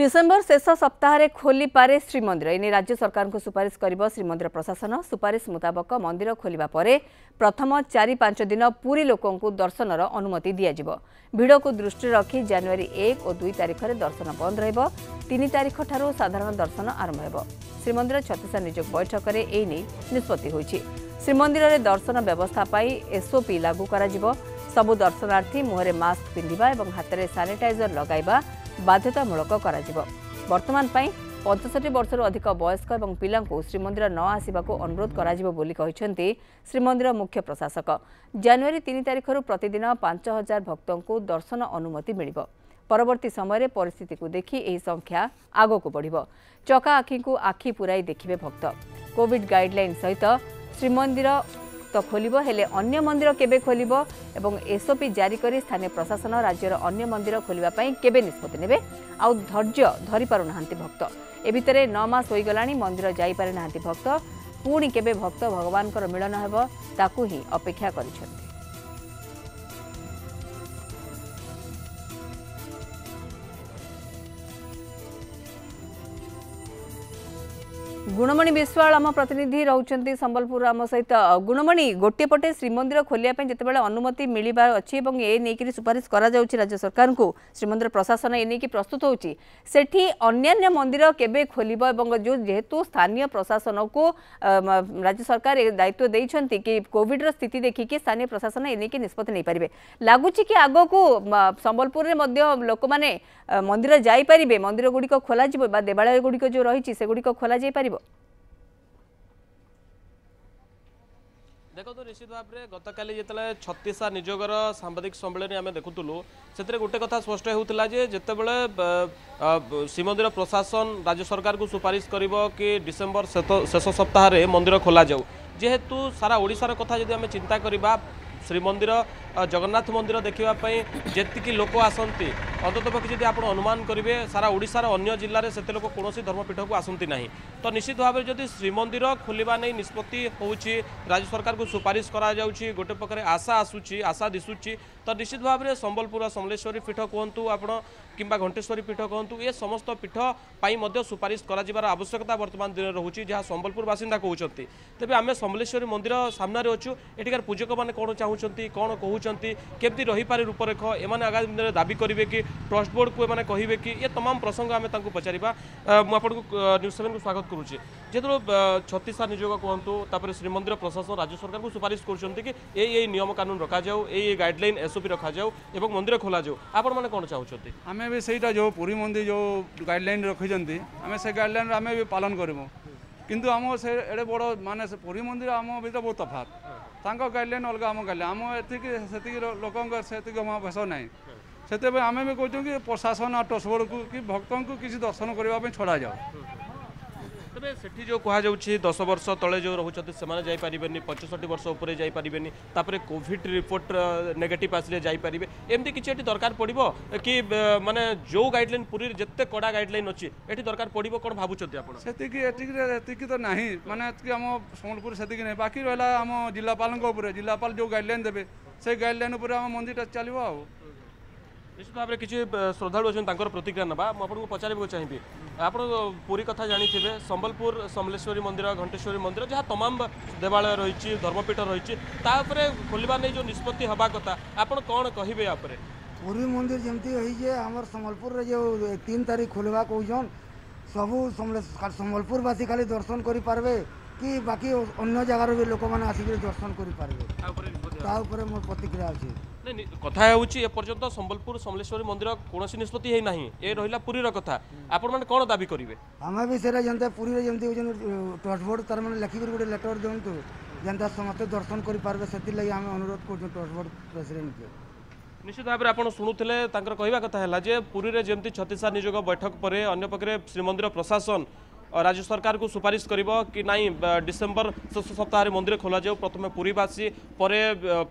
December শেষ সপ্তাহে খোলিপারে শ্রীমন্দির এনে রাজ্য সরকার সুপারিশ করব শ্রীমন্দির প্রশাসন সুপারিশ মুতাবক মন্দির খোলা পরে প্রথম চারি পাঁচ দিন পুরী লোক দর্শনর অনুমতি দিয়াযিব ভিড়ক দৃষ্টি রাখি জানুয়ারি এক ও দুই তারিখে দর্শন বন্ধ রহব তিন তারিখ ঠার সাধারণ দর্শন আরম্ভ হব শ্রীমন্দির ছত্রিশ নিযোগ বৈঠকের এই নিষ্পতি হয়েছে শ্রীমন্দিরের দর্শন ব্যবস্থা পাই এসওপি লাগু করা সবু দর্শনার্থী মুহরে মাস্ক পিঁধিবা এবং হাতের স্যানিটাইজর লগাইবা बाध्यतामूलक बाध्यतामूलकर्तमानप पचसठी वर्षरू अधिक वयस्क पिला न नआसु अनुरोध श्रीमन्दिर मुख्य प्रशासक जानुवरी तिन तारिखहरू प्रतिदिन पाँच हजार भक्तको दर्शन अनुमति मियो पर्वती समय परिस्थितिको देखि यो संख्या आगको बढी चका आखि आखि पूर् भक्त कोविड गाइडलाइन सहित श्रीमन्दिर ତ ଖୋଲିବ ହେଲେ ଅନ୍ୟ ମନ୍ଦିର କେବେ ଖୋଲିବ ଏବଂ ଏସ୍ଓପି ଜାରି କରି ସ୍ଥାନୀୟ ପ୍ରଶାସନ ରାଜ୍ୟର ଅନ୍ୟ ମନ୍ଦିର ଖୋଲିବା ପାଇଁ କେବେ ନିଷ୍ପତ୍ତି ନେବେ ଆଉ ଧୈର୍ଯ୍ୟ ଧରିପାରୁନାହାନ୍ତି ଭକ୍ତ ଏ ଭିତରେ ନଅ ମାସ ହୋଇଗଲାଣି ମନ୍ଦିର ଯାଇପାରିନାହାନ୍ତି ଭକ୍ତ ପୁଣି କେବେ ଭକ୍ତ ଭଗବାନଙ୍କର ମିଳନ ହେବ ତାକୁ ହିଁ ଅପେକ୍ଷା କରିଛନ୍ତି গুণমণি বিশ্বাল আম প্রতিনিধি রয়েছেন সম্বলপুর আম সহিত গুণমণি গোটিয়ে পটে শ্রীমন্দির খোলিয়া যেতবে অনুমতি মিলবার অছি এবং এ নিয়ে সুপারিশ করা যাচ্ছে রাজ্য সরকারক শ্রীমন্দির প্রশাসন এ নিয়ে প্রস্তুত হচ্ছে সেটি অন্যান্য মন্দির কেবে খোলব এবং যেহেতু স্থানীয় প্রশাসনক রাজ্য সরকার এ দায়িত্ব দিয়েছেন কি কোভিডর স্থিতি দেখিকি স্থানীয় প্রশাসন এ নিয়ে নিষ্পতি নেইপারে লাগুচি কি আগক সম্বলপুরের লোক মানে মন্দির যাইপারে মন্দিরগুড়ি খোলা বা দেবালয়গুড়ি যে রয়েছে সেগুড়ি খোলা যাইপার ଦେଖନ୍ତୁ ନିଶ୍ଚିତ ଭାବରେ ଗତକାଲି ଯେତେବେଳେ ଛତିଶା ନିଯୋଗର ସାମ୍ବାଦିକ ସମ୍ମିଳନୀ ଆମେ ଦେଖୁଥିଲୁ ସେଥିରେ ଗୋଟେ କଥା ସ୍ପଷ୍ଟ ହେଉଥିଲା ଯେ ଯେତେବେଳେ ଶ୍ରୀମନ୍ଦିର ପ୍ରଶାସନ ରାଜ୍ୟ ସରକାରକୁ ସୁପାରିଶ କରିବ କି ଡିସେମ୍ବର ଶେଷ ସପ୍ତାହରେ ମନ୍ଦିର ଖୋଲାଯାଉ ଯେହେତୁ ସାରା ଓଡ଼ିଶାର କଥା ଯଦି ଆମେ ଚିନ୍ତା କରିବା ଶ୍ରୀମନ୍ଦିର ଜଗନ୍ନାଥ ମନ୍ଦିର ଦେଖିବା ପାଇଁ ଯେତିକି ଲୋକ ଆସନ୍ତି ଅନ୍ତତଃପକ୍ଷେ ଯଦି ଆପଣ ଅନୁମାନ କରିବେ ସାରା ଓଡ଼ିଶାର ଅନ୍ୟ ଜିଲ୍ଲାରେ ସେତେ ଲୋକ କୌଣସି ଧର୍ମପୀଠକୁ ଆସନ୍ତି ନାହିଁ ତ ନିଶ୍ଚିତ ଭାବରେ ଯଦି ଶ୍ରୀମନ୍ଦିର ଖୋଲିବା ନେଇ ନିଷ୍ପତ୍ତି ହେଉଛି ରାଜ୍ୟ ସରକାରଙ୍କୁ ସୁପାରିଶ କରାଯାଉଛି ଗୋଟେ ପ୍ରକାରେ ଆଶା ଆସୁଛି ଆଶା ଦିଶୁଛି ତ ନିଶ୍ଚିତ ଭାବରେ ସମ୍ବଲପୁର ସମଲେଶ୍ୱରୀ ପୀଠ କୁହନ୍ତୁ ଆପଣ କିମ୍ବା ଘଣ୍ଟେଶ୍ୱରୀ ପୀଠ କୁହନ୍ତୁ ଏ ସମସ୍ତ ପୀଠ ପାଇଁ ମଧ୍ୟ ସୁପାରିଶ କରାଯିବାର ଆବଶ୍ୟକତା ବର୍ତ୍ତମାନ ଦିନରେ ରହୁଛି ଯାହା ସମ୍ବଲପୁର ବାସିନ୍ଦା କହୁଛନ୍ତି ତେବେ ଆମେ ସମଲେଶ୍ୱରୀ ମନ୍ଦିର ସାମ୍ନାରେ ଅଛୁ ଏଠିକାର ପୂଜକମାନେ କ'ଣ ଚାହୁଁଛନ୍ତି କ'ଣ କହୁଛନ୍ତି ଚାହୁଁଛନ୍ତି କେମିତି ରହିପାରେ ରୂପରେଖ ଏମାନେ ଆଗାମୀ ଦିନରେ ଦାବି କରିବେ କି ଟ୍ରଷ୍ଟ ବୋର୍ଡ଼କୁ ଏମାନେ କହିବେ କି ଏ ତମାମ ପ୍ରସଙ୍ଗ ଆମେ ତାଙ୍କୁ ପଚାରିବା ମୁଁ ଆପଣଙ୍କୁ ନ୍ୟୁଜ୍ ସେଭେନକୁ ସ୍ୱାଗତ କରୁଛି ଯେତେବେଳେ ଛତିଶା ନିଯୋଗ କୁହନ୍ତୁ ତାପରେ ଶ୍ରୀମନ୍ଦିର ପ୍ରଶାସନ ରାଜ୍ୟ ସରକାରଙ୍କୁ ସୁପାରିଶ କରୁଛନ୍ତି କି ଏଇ ଏଇ ନିୟମ କାନୁନ ରଖାଯାଉ ଏଇ ଏଇ ଗାଇଡ଼ଲାଇନ୍ ଏସ୍ଓପି ରଖାଯାଉ ଏବଂ ମନ୍ଦିର ଖୋଲାଯାଉ ଆପଣମାନେ କ'ଣ ଚାହୁଁଛନ୍ତି ଆମେ ବି ସେଇଟା ଯେଉଁ ପୁରୀ ମନ୍ଦିର ଯେଉଁ ଗାଇଡ଼ଲାଇନ୍ ରଖିଛନ୍ତି ଆମେ ସେ ଗାଇଡ଼ଲାଇନ୍ର ଆମେ ବି ପାଳନ କରିବୁ କିନ୍ତୁ ଆମ ସେ ଏଡ଼େ ବଡ଼ ମାନେ ସେ ପୁରୀ ମନ୍ଦିର ଆମ ଭିତରେ ବହୁତ ତଫାତ ତାଙ୍କ ଗାଇଡ଼ଲାଇନ୍ ଅଲଗା ଆମ ଗାଇଡ଼ଲାଇନ୍ ଆମ ଏତିକି ସେତିକି ଲୋକଙ୍କ ସେତିକି ଅମାଭ୍ୟାସ ନାହିଁ ସେଥିପାଇଁ ଆମେ ବି କହୁଛୁ କି ପ୍ରଶାସନ ଆଉ ଟସବୋର୍ଡ଼କୁ କି ଭକ୍ତଙ୍କୁ କିଛି ଦର୍ଶନ କରିବା ପାଇଁ ଛଡ଼ାଯାଉ তবে সেটি যে কুহযাচ্ছে দশ বর্ষ তলে যে রুচান সে যাইপারে পঁয়ষঠি বর্ষ উপরে যাইপারে তাপরে কোভিড রিপোর্ট নেগেটিভ আসলে যাইপারে এমনি কিছু এটি দরকার পড়ব কি মানে যে গাইডলাইন পুরীর যেতে কড়া গাইডলাইন অছি এটি দরকার পড়ব কোণ ভাবুছেন আপনার সেটিকি এটিকি এটিকি তো না মানে আম সম্বলপুর সেটিকি না বাকি রহলা আম জেলাপাল উপরে জেলাপাল যে গাইডলাইন দেবে সেই গাইডলাইন উপরে আম মন্দিরটা চালিব আও ନିଶ୍ଚିତ ଭାବରେ କିଛି ଶ୍ରଦ୍ଧାଳୁ ଅଛନ୍ତି ତାଙ୍କର ପ୍ରତିକ୍ରିୟା ନେବା ମୁଁ ଆପଣଙ୍କୁ ପଚାରିବାକୁ ଚାହିଁବି ଆପଣ ପୁରୀ କଥା ଜାଣିଥିବେ ସମ୍ବଲପୁର ସମଲେଶ୍ୱରୀ ମନ୍ଦିର ଘଣ୍ଟେଶ୍ୱରୀ ମନ୍ଦିର ଯାହା ତମାମ ଦେବାଳୟ ରହିଛି ଧର୍ମପୀଠ ରହିଛି ତା ଉପରେ ଖୋଲିବା ନେଇ ଯେଉଁ ନିଷ୍ପତ୍ତି ହେବା କଥା ଆପଣ କ'ଣ କହିବେ ୟା ଉପରେ ପୁରୀ ମନ୍ଦିର ଯେମିତି ହେଇଛେ ଆମର ସମ୍ବଲପୁରରେ ଯେଉଁ ତିନି ତାରିଖ ଖୋଲିବା କହୁଛନ୍ ସବୁ ସମ୍ବଲପୁରବାସୀ ଖାଲି ଦର୍ଶନ କରିପାରିବେ କି ବାକି ଅନ୍ୟ ଜାଗାରୁ ବି ଲୋକମାନେ ଆସିକରି ଦର୍ଶନ କରିପାରିବେ ତା ଉପରେ ମୋର ପ୍ରତିକ୍ରିୟା ଅଛି କଥା ହେଉଛି ଏପର୍ଯ୍ୟନ୍ତ ସମ୍ବଲପୁର ସମଲେଶ୍ୱରୀ ମନ୍ଦିର କୌଣସି ନିଷ୍ପତ୍ତି ହେଇନାହିଁ ଏ ରହିଲା ପୁରୀର କଥା ଆପଣମାନେ କ'ଣ ଦାବି କରିବେ ଆମେ ବି ସେଇଟା ଯେନ୍ତା ପୁରୀରେ ଯେମିତି ହେଉଛନ୍ତି ଟଚ୍ ବୋର୍ଡ଼ ତାର ମାନେ ଲେଖିକରି ଗୋଟେ ଲେଟର ଦିଅନ୍ତୁ ଯେନ୍ତା ସମସ୍ତେ ଦର୍ଶନ କରିପାରିବେ ସେଥିଲାଗି ଆମେ ଅନୁରୋଧ କରୁଛୁ ଟଚ୍ ବୋର୍ଡ଼ ପ୍ରେସିଡେଣ୍ଟକୁ ନିଶ୍ଚିତ ଭାବରେ ଆପଣ ଶୁଣୁଥିଲେ ତାଙ୍କର କହିବା କଥା ହେଲା ଯେ ପୁରୀରେ ଯେମିତି ଛତିଶା ନିଯୋଗ ବୈଠକ ପରେ ଅନ୍ୟପକ୍ଷରେ ଶ୍ରୀମନ୍ଦିର ପ୍ରଶାସନ राज्य सरकार को सुपारिश कर कि नाई डिसेम्बर शेष सप्ताह मंदिर खोल जाऊ प्रथम पूरीवासी पर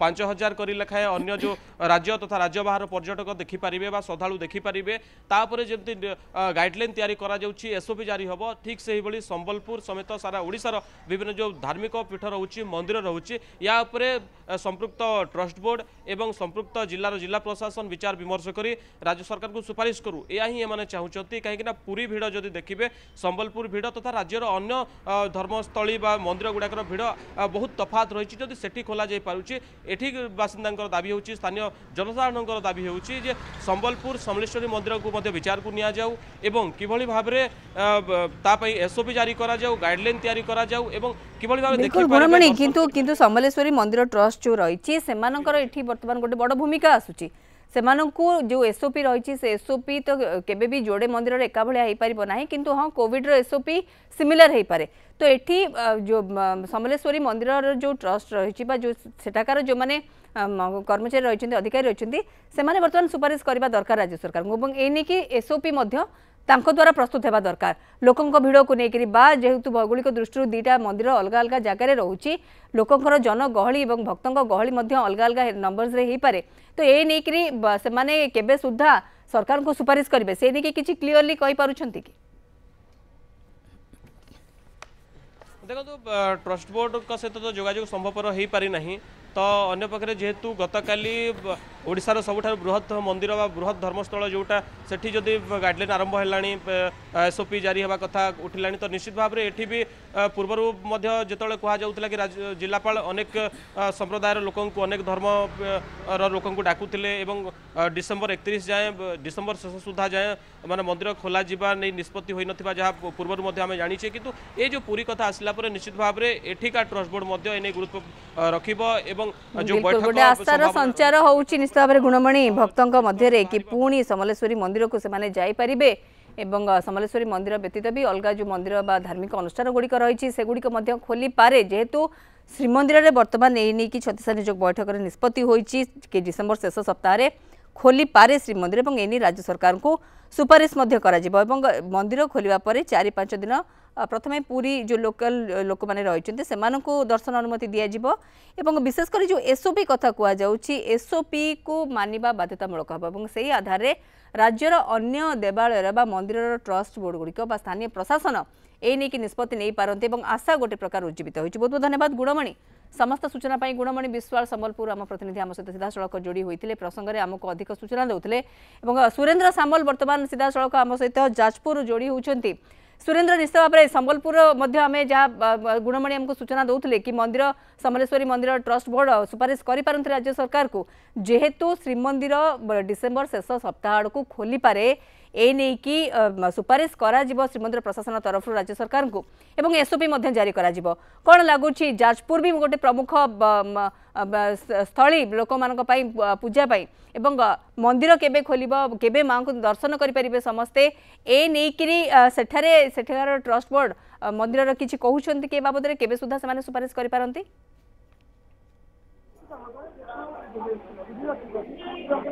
पांच हजार कर लेखाए अगर जो राज्य तथा राज्य बाहर पर्यटक देखिपर श्रद्धा देखिपारे तापर जमी गाइडल या एसओपी जारी हे ठीक से ही सम्बलपुर समेत सारा ओडार विभिन्न जो धार्मिक पीठ रोच मंदिर रोच या संपुक्त ट्रस्ट बोर्ड और संपुक्त जिलार जिला प्रशासन विचार विमर्श कर राज्य सरकार को सुपारिश करूँ यह ही चाहूँ कहीं पूरी भिड़ जदि देखिए सम्बलपुर ভিড় তথা রাজ্যৰ অন্য ধৰ্মস্থলী বা মନ୍ଦিৰ গুডাকৰ ভিড় বহুত তফাৎ ৰৈচি যদি সেটি খোলা যায় পাৰুচি এঠী বাসিন্দাৰ দাবী হৈচি স্থানীয় জনতাৰ দাবী হৈচি যে সম্বলপুর সমলেশৱৰী মନ୍ଦিৰক গুৰুত্বে বিচাৰক লৈ আ যাও আৰু কিবলি ভাৱৰে তাৰ পাে এসওপি জারি কৰা যাও গাইডলাইন তৈয়াৰ কৰা যাও আৰু কিবলি ভাৱে দেখি পাৰা না। কিন্তু কিন্তু সমলেশৱৰী মন্দিৰ ট্ৰাস্ট চউ ৰৈচি সেমানকৰ এঠী বৰ্তমান গুটি বৰ ডাঙৰ ভূমিকা আছেচি से जो एसओपी रही एसओपी तो केवे भी जोड़े मंदिर एका भाई हो कि हाँ कॉविड रसओपी सीमिलर हो पाए तो ये जो समलेश्वरी मंदिर जो ट्रस्ट रही जो सेठाकर जो मैंने कर्मचारी रही अधिकारी रही बर्तमान सुपारिश करवा दरकार राज्य सरकार को एसओपी ତାଙ୍କ ଦ୍ୱାରା ପ୍ରସ୍ତୁତ ହେବା ଦରକାର ଲୋକଙ୍କ ଭିଡ଼କୁ ନେଇକରି ବା ଯେହେତୁ ଭୌଗୋଳିକ ଦୃଷ୍ଟିରୁ ଦୁଇଟା ମନ୍ଦିର ଅଲଗା ଅଲଗା ଜାଗାରେ ରହୁଛି ଲୋକଙ୍କର ଜନଗହଳି ଏବଂ ଭକ୍ତଙ୍କ ଗହଳି ମଧ୍ୟ ଅଲଗା ଅଲଗା ନମ୍ବର୍ସରେ ହୋଇପାରେ ତ ଏ ନେଇକରି ସେମାନେ କେବେ ସୁଦ୍ଧା ସରକାରଙ୍କୁ ସୁପାରିଶ କରିବେ ସେ ନେଇକି କିଛି କ୍ଲିଅରଲି କହିପାରୁଛନ୍ତି କି ଦେଖନ୍ତୁ ଟ୍ରଷ୍ଟ ବୋର୍ଡଙ୍କ ସହିତ ତ ଯୋଗାଯୋଗ ସମ୍ଭବପର ହୋଇପାରିନାହିଁ तो अंपक्ष जेहेतु गत कालीशार सब बृहत मंदिर बृहत धर्मस्थल जोटा से गाइडल आरंभ है एसओपी जारी होगा कथा उठला तो निश्चित भाव में यह भी पूर्वर जिते कहला कि जिलापाल अनेक संप्रदायर लोक अनेक धर्म लोक डाकुले डिसेम्बर एक तीस जाए डिसेम्बर शेष सुधा जाए मैंने मंदिर खोल जावा नहीं निष्पत्ति ना जहाँ पूर्व आम जाने कितु ये जो पूरी कथ आसला निश्चित भाव में एठिका ट्रस्ट बोर्ड एने गुरुत्व रखे कि गुणमणी भक्तर परि समलेशलेश्वरी मन्दिर व्यतीत जो मन्दिर धार्मिक अनुष्ठान गुडिक रहिले खोलि पारे जु श्रीमन्दि बर्तिसालि बैठक निष्पत्ति डिसेम्बर शेस सप्ताहले खोलिए श्रीमन्दिर एज ସୁପାରିଶ ମଧ୍ୟ କରାଯିବ ଏବଂ ମନ୍ଦିର ଖୋଲିବା ପରେ ଚାରି ପାଞ୍ଚ ଦିନ ପ୍ରଥମେ ପୁରୀ ଯେଉଁ ଲୋକାଲ ଲୋକମାନେ ରହିଛନ୍ତି ସେମାନଙ୍କୁ ଦର୍ଶନ ଅନୁମତି ଦିଆଯିବ ଏବଂ ବିଶେଷ କରି ଯେଉଁ ଏସ୍ଓପି କଥା କୁହାଯାଉଛି ଏସ୍ଓପିକୁ ମାନିବା ବାଧ୍ୟତାମୂଳକ ହେବ ଏବଂ ସେହି ଆଧାରରେ ରାଜ୍ୟର ଅନ୍ୟ ଦେବାଳୟର ବା ମନ୍ଦିରର ଟ୍ରଷ୍ଟ ବୋର୍ଡଗୁଡ଼ିକ ବା ସ୍ଥାନୀୟ ପ୍ରଶାସନ ଏ ନେଇକି ନିଷ୍ପତ୍ତି ନେଇପାରନ୍ତି ଏବଂ ଆଶା ଗୋଟେ ପ୍ରକାର ଉଜ୍ଜୀବିତ ହୋଇଛି ବହୁତ ବହୁତ ଧନ୍ୟବାଦ ଗୁଡ଼ମଣି ସମସ୍ତ ସୂଚନା ପାଇଁ ଗୁଣମଣି ବିଶ୍ୱାଳ ସମ୍ବଲପୁର ଆମ ପ୍ରତିନିଧି ଆମ ସହିତ ସିଧାସଳଖ ଯୋଡ଼ି ହୋଇଥିଲେ ପ୍ରସଙ୍ଗରେ ଆମକୁ ଅଧିକ ସୂଚନା ଦେଉଥିଲେ ଏବଂ ସୁରେନ୍ଦ୍ର ସାମଲ ବର୍ତ୍ତମାନ ସିଧାସଳଖ ଆମ ସହିତ ଯାଜପୁର ଯୋଡ଼ି ହେଉଛନ୍ତି ସୁରେନ୍ଦ୍ର ନିଶ୍ଚିତ ଭାବରେ ସମ୍ବଲପୁର ମଧ୍ୟ ଆମେ ଯାହା ଗୁଣମଣି ଆମକୁ ସୂଚନା ଦେଉଥିଲେ କି ମନ୍ଦିର ସମଲେଶ୍ୱରୀ ମନ୍ଦିର ଟ୍ରଷ୍ଟ ବୋର୍ଡ଼ ସୁପାରିଶ କରିପାରନ୍ତି ରାଜ୍ୟ ସରକାରକୁ ଯେହେତୁ ଶ୍ରୀମନ୍ଦିର ଡିସେମ୍ବର ଶେଷ ସପ୍ତାହ ଆଡ଼କୁ ଖୋଲିପାରେ এনেকি সুপারিশ করা শ্রীমন্দির প্রশাসন তরফর রাজ্য সরকার এবং এসওপি জারি করা কণ লাগুছি যাজপুর বি গোটে প্রমুখ স্থলী লোক পূজা এবং মন্দির কেবে খোলব কেবে মা দর্শন করে পারে সমস্তে এনেকি সেঠার সেঠার ট্রষ্ট বোর্ড মন্দিরর কিছু কুমার কে বাবদরে কেবে সুদ্ধা সে সুপারিশ করে পারতে Thank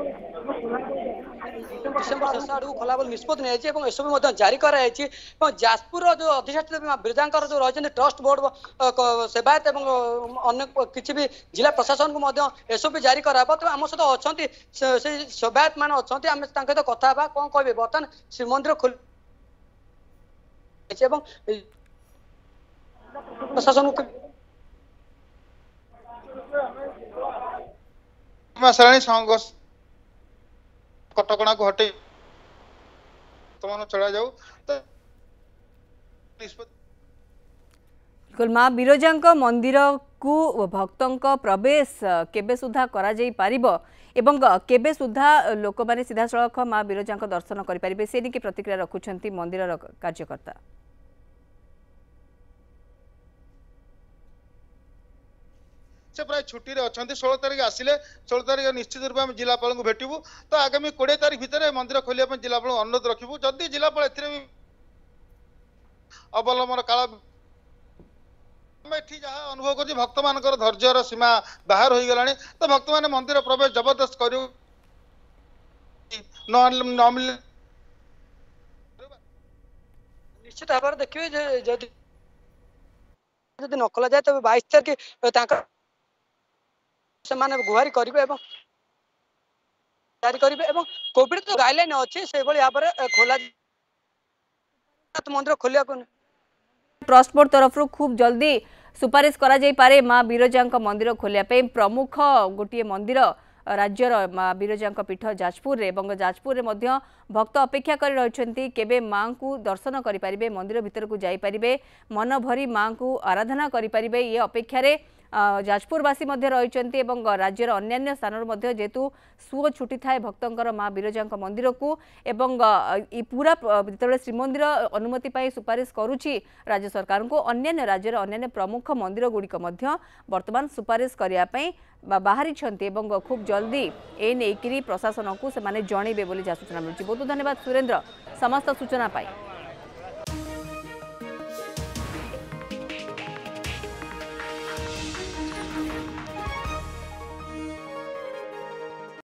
you. ডিসেম্বর শেষ আড়ু খোলা বলে নিষ্পতি নিয়েছে এবং এসবু মধ্যে জারি করা হয়েছে এবং যাজপুরর যে অধিষ্ঠাত্রী বিরজাঙ্কর যে রয়েছেন ট্রস্ট বোর্ড সেবায়ত এবং অন্য কিছু বি জেলা প্রশাসনকে মধ্যে এসবু জারি করা হব তবে আম সহ অনেক সেই সেবায়ত মানে অনেক আমি তাঙ্ক সহ কথা হবা কম কবে বর্তমান শ্রীমন্দির খোল এবং প্রশাসনকে ସମୟ ଆସିଲାଣି কটকণা কো হটে তো মানো চড়াও তা بالنسبه একদম মা বিরোজাଙ୍କ মন্দির কো ভক্তଙ୍କ প্রবেশ কেবে सुधा করা যাই পারিব এবং কেবে सुधा লোক মানে সিধা সলক মা বিরোজাଙ୍କ দর্শন করি পারিব সেই দিকি প্রতিক্রিয়া রাখুছନ୍ତି মন্দিরৰ কার্যকর্তা ସେ ପ୍ରାୟ ଛୁଟିରେ ଅଛନ୍ତି ଷୋହଳ ତାରିଖ ଆସିଲେ ଷୋହଳ ତାରିଖ ନିଶ୍ଚିତ ରୂପେ ଆମେ ଜିଲ୍ଲାପାଳଙ୍କୁ ଭେଟିବୁ ତ ଆଗାମୀ କୋଡ଼ିଏ ତାରିଖ ଭିତରେ ମନ୍ଦିର ଖୋଲିବା ପାଇଁ ଜିଲ୍ଲାପାଳଙ୍କୁ ଅନୁରୋଧ ରଖିବୁ ଯଦି ଜିଲ୍ଲାପାଳ ଏଥିରେ ବି ଅବଲମ୍ବନ କାଳ ଆମେ ଏଠି ଯାହା ଅନୁଭବ କରୁଛୁ ଭକ୍ତମାନଙ୍କର ଧୈର୍ଯ୍ୟର ସୀମା ବାହାର ହୋଇଗଲାଣି ତ ଭକ୍ତମାନେ ମନ୍ଦିର ପ୍ରବେଶ ଜବରଦସ୍ତ କରିବୁ ନ ମିଳିଲେ ନିଶ୍ଚିତ ଭାବରେ ଦେଖିବେ ଯଦି ଯଦି ନ ଖୋଲାଯାଏ ତେବେ ବାଇଶ ତାରିଖ ତାଙ୍କର সমানে গুহாரி করিব এবা জারি করিব এবা কোভিড তো গাইডলাইন আছে সেই গলি ইয়াপরে খোলাত মন্ত্র খুলিয়া কোন ট্রাנסপোর্ট তরফৰ খুব জলদি সুপৰিস কৰা যায় পৰে মা বীরজাଙ୍କ মন্দির খোলা পে প্ৰমুক গুটিয়ে মন্দির ৰাজ্যৰ মা বীরজাଙ୍କ পিঠাজাজপুর ৰে বংগাজাজপুর ৰে মধ্য ভক্ত অপেক্ষা করে রয়েছেন কেবে মা দর্শন করে পারে মন্দির ভিতরক যাইপারে মন ভরি মা আরাধনা করে পারে ইয়ে অপেক্ষায় ଯାଜପୁରବାସୀ ମଧ୍ୟ ରହିଛନ୍ତି ଏବଂ ରାଜ୍ୟର ଅନ୍ୟାନ୍ୟ ସ୍ଥାନରୁ ମଧ୍ୟ ଯେହେତୁ ସୁଅ ଛୁଟିଥାଏ ଭକ୍ତଙ୍କର ମା ବିରଜାଙ୍କ ମନ୍ଦିରକୁ ଏବଂ ଏ ପୁରା ଯେତେବେଳେ ଶ୍ରୀମନ୍ଦିର ଅନୁମତି ପାଇଁ ସୁପାରିଶ କରୁଛି ରାଜ୍ୟ ସରକାରଙ୍କୁ ଅନ୍ୟାନ୍ୟ ରାଜ୍ୟର ଅନ୍ୟାନ୍ୟ ପ୍ରମୁଖ ମନ୍ଦିରଗୁଡ଼ିକ ମଧ୍ୟ ବର୍ତ୍ତମାନ ସୁପାରିଶ କରିବା ପାଇଁ ବାହାରିଛନ୍ତି ଏବଂ ଖୁବ୍ ଜଲ୍ଦି ଏ ନେଇକିରି ପ୍ରଶାସନକୁ ସେମାନେ ଜଣେଇବେ ବୋଲି ଯାହା ସୂଚନା ମିଳୁଛି ବହୁତ ଧନ୍ୟବାଦ ସୁରେନ୍ଦ୍ର ସମସ୍ତ ସୂଚନା ପାଇଁ